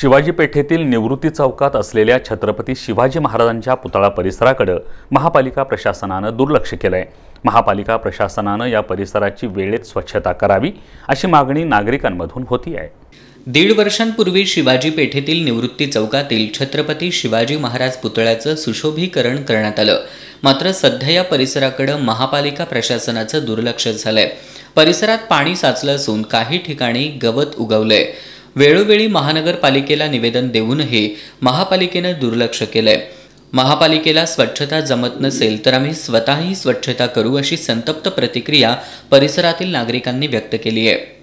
शिवाजी पेठेतील निवृत्ती चौकात असलेल्या छत्रपती शिवाजी महाराजांच्या पुतळा परिसराकडे महापालिका प्रशासनानं दुर्लक्ष केलंय आहे महापालिका प्रशासनानं या परिसराची वेळेत स्वच्छता करावी अशी मागणी नागरिकांमधून होती आहे दीड वर्षांपूर्वी शिवाजी पेठेतील निवृत्ती चौकातील छत्रपती शिवाजी महाराज पुतळ्याचं सुशोभीकरण करण्यात आलं मात्र सध्या या परिसराकडं महापालिका प्रशासनाचं दुर्लक्ष झालंय परिसरात पाणी साचलं असून काही ठिकाणी गवत उगवलंय वेळोवेळी महानगरपालिकेला निवेदन देऊनही महापालिकेनं दुर्लक्ष केलंय महापालिकेला स्वच्छता जमत नसेल तर आम्ही स्वतःही स्वच्छता करू अशी संतप्त प्रतिक्रिया परिसरातील नागरिकांनी व्यक्त केली आहे